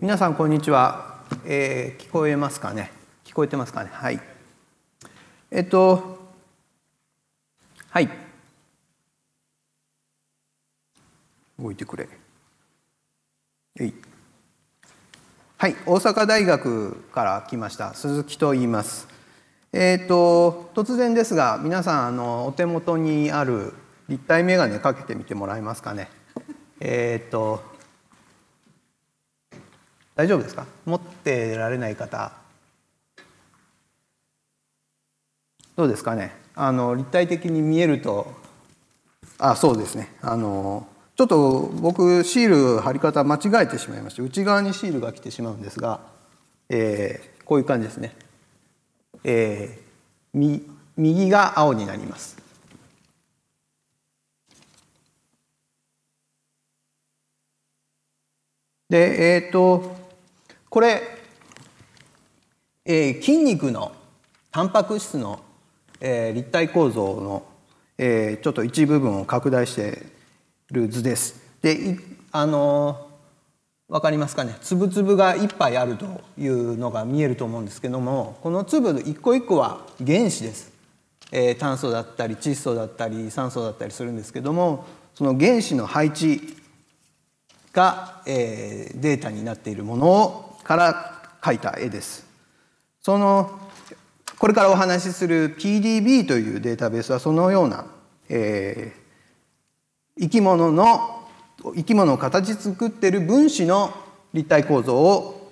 皆さんこんにちは、えー、聞こえますかね聞こえてますかねはいえっとはい動いてくれはい大阪大学から来ました鈴木と言いますえっと突然ですが皆さんあのお手元にある立体眼鏡かけてみてもらえますかねえっと大丈夫ですか持ってられない方どうですかねあの立体的に見えるとあそうですねあのちょっと僕シール貼り方間違えてしまいまして内側にシールが来てしまうんですが、えー、こういう感じですね、えー、右が青になりますでえっ、ー、とこれ、えー、筋肉のタンパク質の、えー、立体構造の、えー、ちょっと一部分を拡大してる図です。であの分かりますかね粒々がいっぱいあるというのが見えると思うんですけどもこの粒一個一個は原子です、えー、炭素だったり窒素だったり酸素だったりするんですけどもその原子の配置が、えデータになっているものをから描いた絵です。そのこれからお話しする PDB というデータベースはそのような、えー、生き物の生き物を形作ってる分子の立体構造を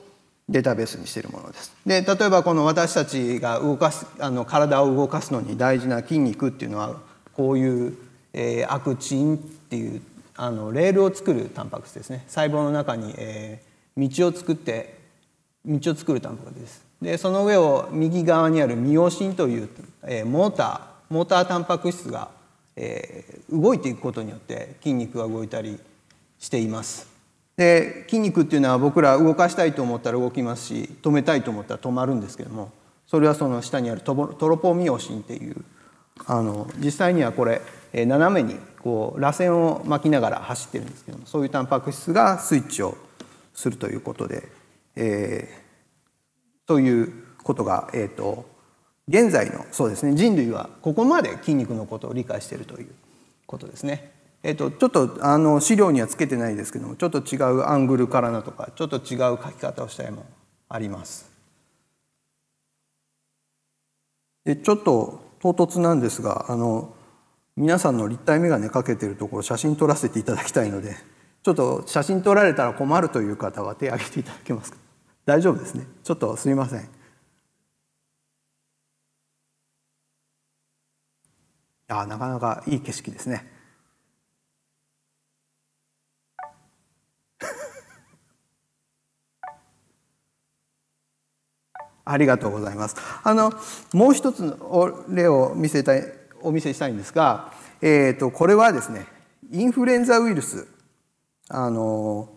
データベースにしているものです。で例えばこの私たちが動かすあの体を動かすのに大事な筋肉っていうのはこういう、えー、アクチンっていうあのレールを作るタンパク質ですね細胞の中に、えー、道を作って道を作るパクですでその上を右側にあるミオシンという、えー、モーターモータータンパク質が、えー、動いていくことによって筋肉が動いたりしていますで筋肉っていうのは僕ら動かしたいと思ったら動きますし止めたいと思ったら止まるんですけどもそれはその下にあるトロポミオシンっていうあの実際にはこれ斜めにこう螺旋を巻きながら走ってるんですけどもそういうタンパク質がスイッチをするということでえー、ということが、えーと、現在のそうですね人類はここまで筋肉のことを理解しているということですね。えーと、とちょっとあの資料にはつけてないですけどもちょっと違うアングルからなとかちょっと違う書き方をしたいもあります。でちょっと唐突なんですがあの皆さんの立体眼鏡かけてるところ写真撮らせていただきたいのでちょっと写真撮られたら困るという方は手を挙げていただけますか。大丈夫ですねちょっとすみませんあなかなかいい景色ですね ありがとうございますあのもう一つの例を見せたいお見せしたいんですが、えーと、とこれはですねインフルエンザウイルスあの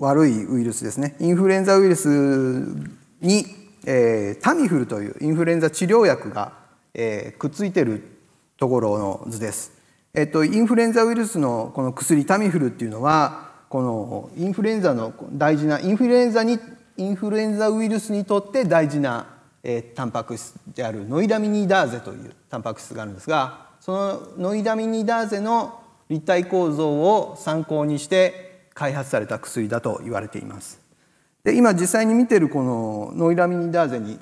悪いウイルスですねインフルエンザウイルスに、えー、タミフルというインフルエンザ治療薬が、えー、くっついてるところの図です。えっと、インフルエンザウイルスのこの薬タミフルっていうのはこのインフルエンザの大事なインフルエンザにインフルエンザウイルスにとって大事な、えー、タンパク質であるノイダミニダーゼというタンパク質があるんですがそのノイダミニダーゼの立体構造を参考にして開発された薬だと言われています。で今実際に見てるこのノイラミニダーゼに、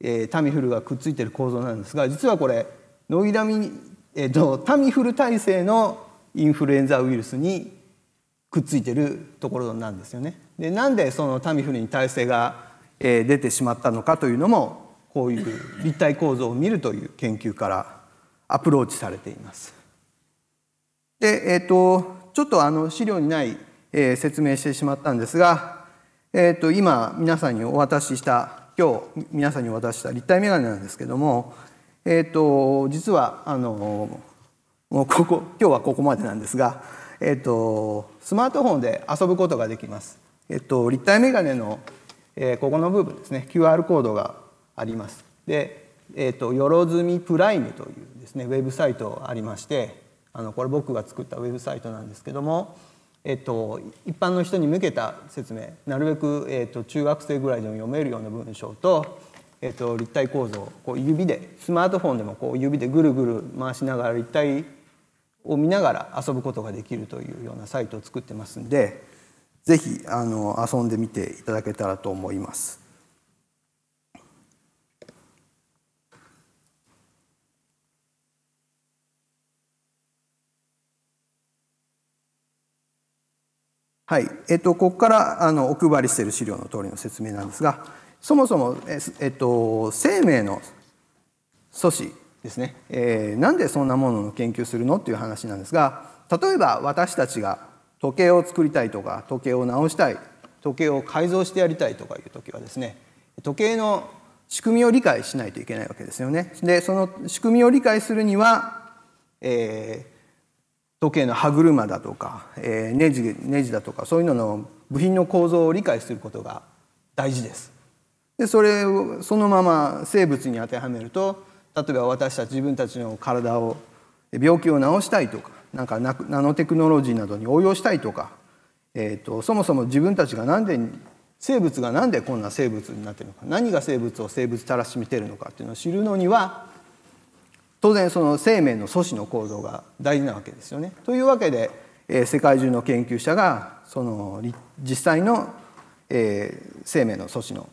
えー、タミフルがくっついてる構造なんですが実はこれノイラミえーと、タミフル体制のインフルエンザウイルスにくっついてるところなんですよね。でなんでそのタミフルに耐性が、えー、出てしまったのかというのもこういう立体構造を見るという研究からアプローチされています。でえーとちょっとあの資料にないえー、説明してしまったんですが、えー、と今皆さんにお渡しした今日皆さんにお渡しした立体眼鏡なんですけども、えー、と実はあのもうここ今日はここまでなんですが、えー、とスマートフォンで遊ぶことができます。えー、と立体眼鏡の、えー、ここの部分ですね QR コードがあります。で、えー、とよろずみプライムというですねウェブサイトありましてあのこれ僕が作ったウェブサイトなんですけども。えっと、一般の人に向けた説明なるべく、えっと、中学生ぐらいでも読めるような文章と、えっと、立体構造こう指でスマートフォンでもこう指でぐるぐる回しながら立体を見ながら遊ぶことができるというようなサイトを作ってますんで是非遊んでみていただけたらと思います。はい、えっと、ここからあのお配りしている資料の通りの説明なんですがそもそも、えっと、生命の素子ですね、えー、なんでそんなものを研究するのっていう話なんですが例えば私たちが時計を作りたいとか時計を直したい時計を改造してやりたいとかいう時はですね時計の仕組みを理解しないといけないわけですよね。でその仕組みを理解するには、えー、時計の歯車だとか、えー、ネジネジだとかそういうのの部品の構造を理解することが大事です。でそれをそのまま生物に当てはめると例えば私たち自分たちの体を病気を治したいとかなんかナノテクノロジーなどに応用したいとか、えーと、そもそも自分たちが何で生物が何でこんな生物になってるのか何が生物を生物たらしみてるのかっていうのを知るのには当然その生命の素子の構造が大事なわけですよね。というわけで、え世界中の研究者がその実際の、え生命の素子の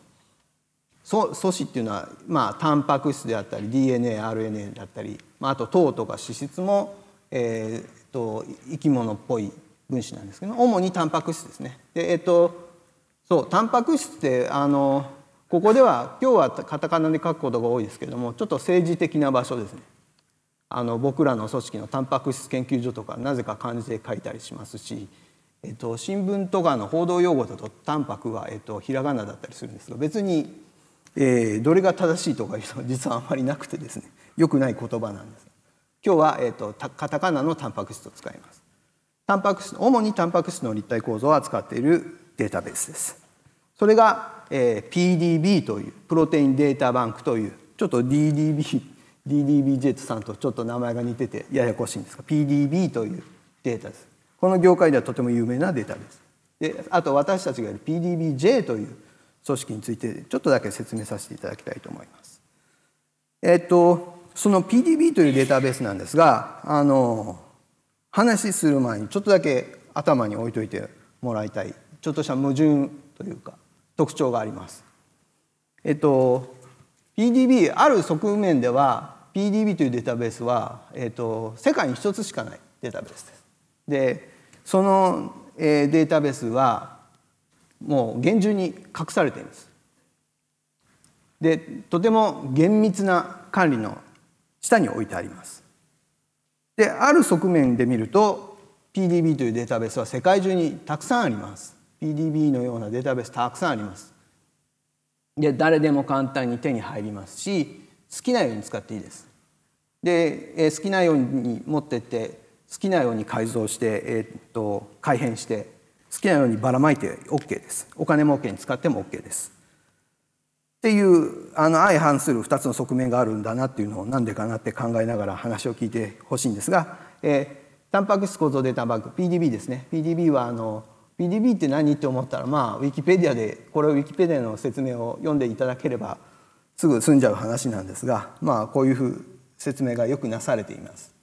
素子っていうのは、まあ、タンパク質であったり DNARNA だったり、まあ、あと糖とか脂質も、えーと、生き物っぽい分子なんですけど主にタンパク質ですね。でえっ、ー、とそうタンパク質ってあのここでは今日はカタカナで書くことが多いですけれどもちょっと政治的な場所ですね。あの僕らの組織のタンパク質研究所とかなぜか漢字で書いたりしますし、えっと、新聞とかの報道用語だとタンパクは、えっと、ひらがなだったりするんですが別に、えー、どれが正しいとかいうのは 実はあんまりなくてですねよくない言葉なんです。今日は、えっと、カタカナのタンパク質を使います。タンパク質主にタンパク質の立体構造を扱っているデータベースです。それが、えー、PDB というプロテインデータバンクというちょっと DDB DDBJ さんとちょっと名前が似ててややこしいんですが PDB というデータですこの業界ではとても有名なデータですであと私たちがやる PDBJ という組織についてちょっとだけ説明させていただきたいと思いますえっとその PDB というデータベースなんですがあの話する前にちょっとだけ頭に置いといてもらいたいちょっとした矛盾というか特徴がありますえっと PDB ある側面では PDB というデータベースは、えーと、世界に一つしかないデータベースです。でその、えデータベースはもう厳重に隠されています。でとても厳密な管理の下に置いてあります。である側面で見ると PDB というデータベースは世界中にたくさんあります。PDB のようなデータベースたくさんあります。で誰でも簡単に手に入りますし好きなように使っていいです。で、え好きなように持ってって好きなように改造して、えー、っと改変して好きなようにばらまいて OK です。お金儲けに使っても OK です。っていうあの相反する2つの側面があるんだなっていうのをなんでかなって考えながら話を聞いてほしいんですが、えー、タンパク質構造データバンク PDB ですね PDB はあの PDB って何って思ったらまあウィキペディアでこれをウィキペディアの説明を読んでいただければすぐ済んじゃう話なんですがまあこういうふう説明がよくなされています。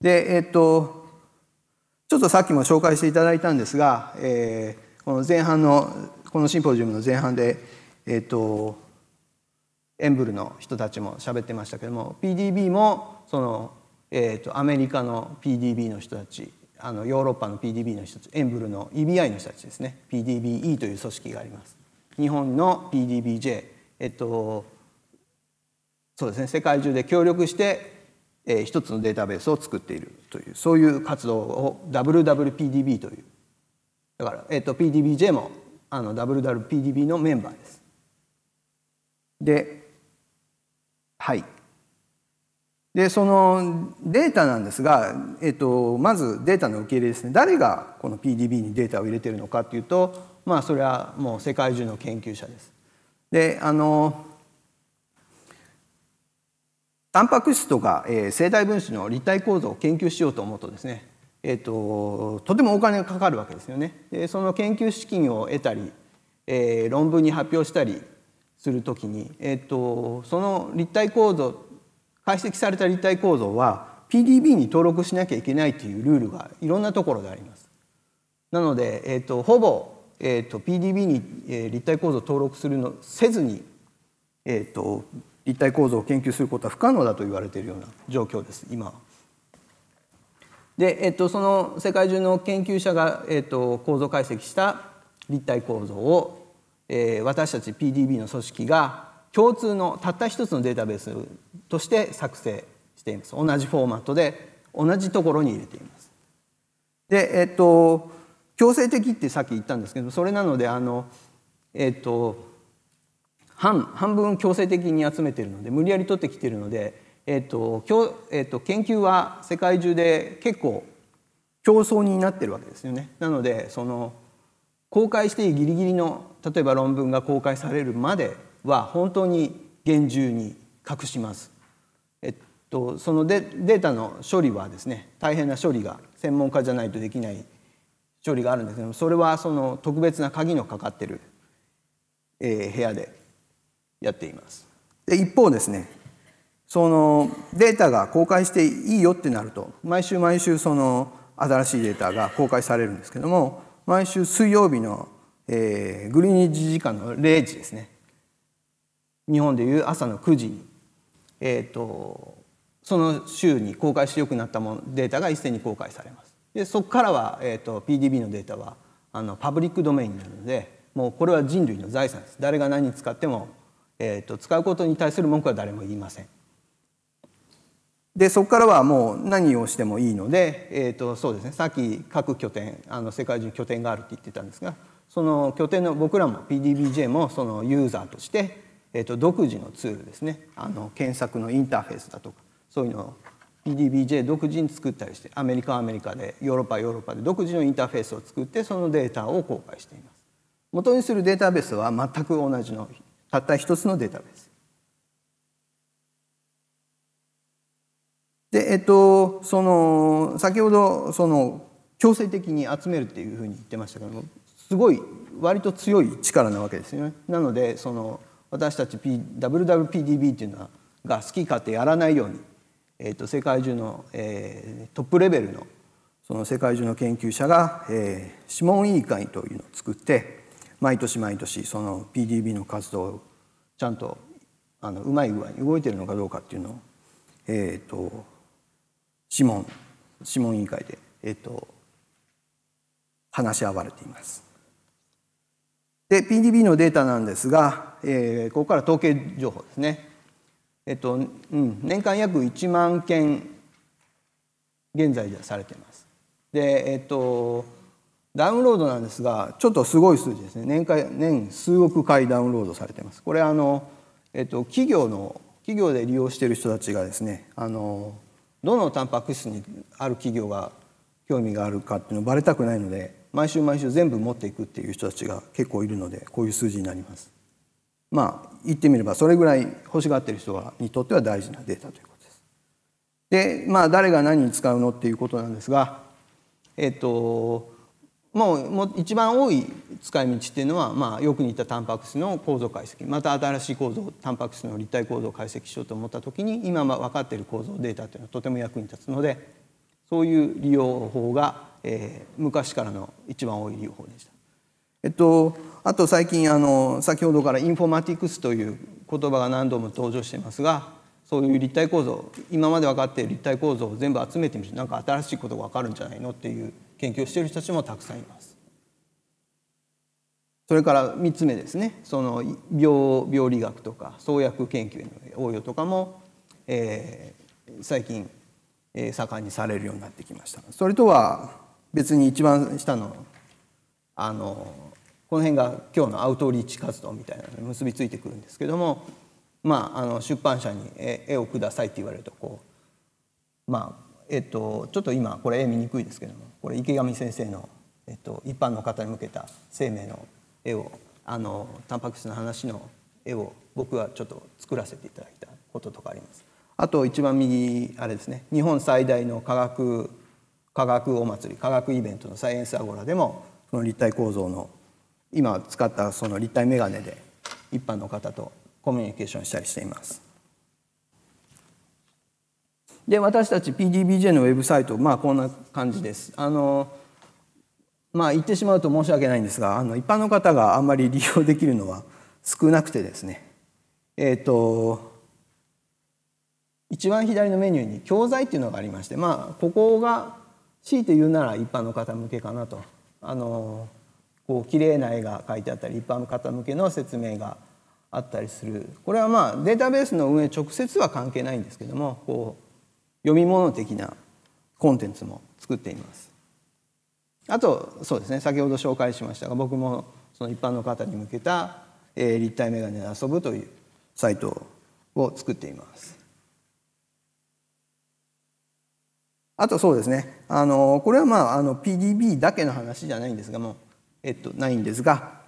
でえっとちょっとさっきも紹介していただいたんですが、えー、この前半のこのシンポジウムの前半でえっとエンブルの人たちも喋ってましたけども PDB もその、えーと、とアメリカの PDB の人たちあのヨーロッパの PDB の人エンブルの EBI の人たちですね PDBE という組織があります日本の PDBJ えっとそうですね世界中で協力して、えー、一つのデータベースを作っているというそういう活動を WWPDB というだから、えっと、PDBJ もあの WWPDB のメンバーですではいでそのデータなんですが、えっと、まずデータの受け入れですね誰がこの PDB にデータを入れてるのかっていうとまあそれはもう世界中の研究者です。であのタンパク質とか、えー、生体分子の立体構造を研究しようと思うとですね、えーと、とてもお金がかかるわけですよね。でその研究資金を得たり、えー、論文に発表したりするときに、えーとその立体構造解析された立体構造は PDB に登録しなきゃいけないというルールがいろんなところであります。なので、えーと、ほぼ、えーと、PDB に、え立体構造を登録するのせずに、えーと、立体構造を研究することは不可能だと言われているような状況です今は。で、えー、とその世界中の研究者が、えー、と構造解析した立体構造を、えー、私たち PDB の組織が共通のたった一つのデータベースとして作成しています同じフォーマットで同じところに入れていますでえっと強制的ってさっき言ったんですけどそれなのであのえっと半半分強制的に集めているので無理やり取ってきているので、えっと教えっと、研究は世界中で結構競争になってるわけですよね。なのでその公開していいギリギリの例えば論文が公開されるまでは本当に厳重に隠します。えっと、そのデデータの処理はですね大変な処理が専門家じゃないとできない処理があるんですけどもそれはその特別な鍵のかかってる、えー、部屋でやっています。で一方ですねそのデータが公開していいよってなると毎週毎週その新しいデータが公開されるんですけども毎週水曜日の、えー、グリニッジ時間の0時ですね日本でいう朝の9時に、えーと、その週に公開してよくなったものデータが一斉に公開されます。でそこからは、えーと、PDB のデータはあのパブリックドメインになるのでもうこれは人類の財産です。誰が何に使っても、えーと、と使うことに対する文句は誰も言いません。でそこからはもう何をしてもいいので、えーとそうですね、さっき各拠点あの世界中に拠点があるって言ってたんですがその拠点の僕らも PDBJ もそのユーザーとしてえーと、独自のツールですねあの検索のインターフェースだとかそういうのを PDBJ 独自に作ったりしてアメリカはアメリカでヨーロッパはヨーロッパで独自のインターフェースを作ってそのデータを公開しています。元にするデータベースは全く同じのたった一つのデータベース。でえっと、その先ほどその強制的に集めるっていうふうに言ってましたけどもすごい割と強い力なわけですよね。なのでその私たち、P、WWPDB というのはが好き勝手やらないように、えー、と世界中の、えー、トップレベルのその世界中の研究者が、えー、諮問委員会というのを作って毎年毎年その PDB の活動をちゃんとあのうまい具合に動いてるのかどうかっていうのを、えーと、諮問諮問委員会で、えーと話し合われています。で、PDB のデータなんですが、えー、ここから統計情報ですね。えっと、うん、年間約1万件、現在ではされています。で、えっと、ダウンロードなんですが、ちょっとすごい数字ですね。年間、年数億回ダウンロードされています。これ、あの、えっと、企業の、企業で利用している人たちがですね、あの、どのタンパク質にある企業が興味があるかっていうのをバレたくないので、毎週毎週全部持っていくっていう人たちが結構いるのでこういう数字になります。まあ言ってみればそれぐらい欲しがってる人はにとっては大事なデータということです。でまあ誰が何に使うのっていうことなんですがえっともうもう一番多い使い道っていうのは、まあ、よく似たタンパク質の構造解析また新しい構造タンパク質の立体構造を解析しようと思った時に今分かっている構造データというのはとても役に立つのでそういう利用法が、えー、昔からの一番多い利用法でした。えっと、あと最近あの先ほどからインフォマティクスという言葉が何度も登場していますがそういう立体構造今まで分かっている立体構造を全部集めてみて何か新しいことが分かるんじゃないのっていう研究をしている人たちもたくさんいます。それから3つ目ですねその病病理学とか創薬研究への応用とかも、えー、最近盛んにされるようになってきましたそれとは別に一番下のあのこの辺が今日のアウトリーチ活動みたいなのに結びついてくるんですけども、まあ、あの出版社に絵をくださいって言われるとこうまあえっとちょっと今これ絵見にくいですけどもこれ池上先生の、えっと、一般の方に向けた生命の絵をあのタンパク質の話の絵を僕はちょっと作らせていただいたこととかあります。あと一番右あれですね日本最大の科学科学お祭り科学イベントのサイエンスアゴラでもその立体構造の今使ったその立体メガネで一般の方とコミュニケーションしたりしています。で私たち PDBJ のウェブサイトまあこんな感じです。あのまあ言ってしまうと申し訳ないんですがあの一般の方があんまり利用できるのは少なくてですねえっ、ー、と一番左のメニューに教材っていうのがありましてまあここが強いて言うなら一般の方向けかなとあのこう綺麗な絵が描いてあったり一般の方向けの説明があったりするこれはまあデータベースの運営直接は関係ないんですけどもこう読み物的なコンテンツも作っています。あとそうですね先ほど紹介しましたが僕もその一般の方に向けた、え立体メガネで遊ぶというサイトを作っています。あとそうですねあのこれはまああの PDB だけの話じゃないんですがもえっとないんですが、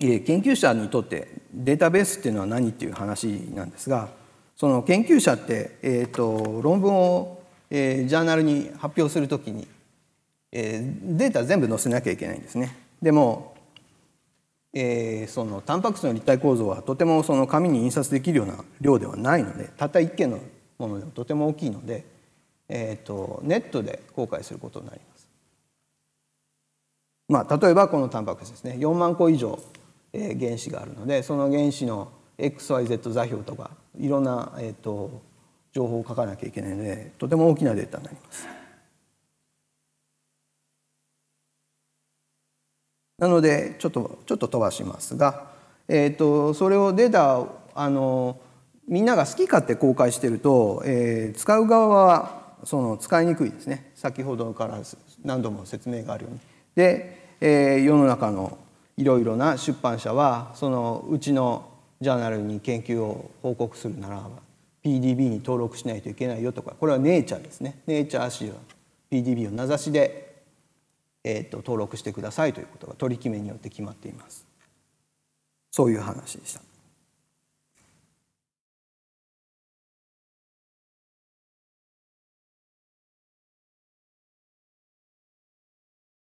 え研究者にとってデータベースっていうのは何っていう話なんですがその研究者って、えっと、論文を、えジャーナルに発表するときに、えデータ全部載せなきゃいけないんですね。でもえー、そのタンパク質の立体構造はとてもその紙に印刷できるような量ではないのでたった1件のものでもとても大きいのでえーと、ネットで公開することになります。まあ、例えばこのタンパク質ですね4万個以上、えー、原子があるのでその原子の XYZ 座標とかいろんな、えーと、情報を書かなきゃいけないのでとても大きなデータになります。なのでちょっとちょっと飛ばしますが、えーと、とそれをデータあのみんなが好き勝手公開してると、えー、使う側はその使いにくいですね先ほどから何度も説明があるように。で、えー、世の中のいろいろな出版社はそのうちのジャーナルに研究を報告するならば PDB に登録しないといけないよとかこれはネイチャーですねネイチャー誌は PDB を名指しで、えーと、登録してくださいということが取り決めによって決まっていますそういう話でした。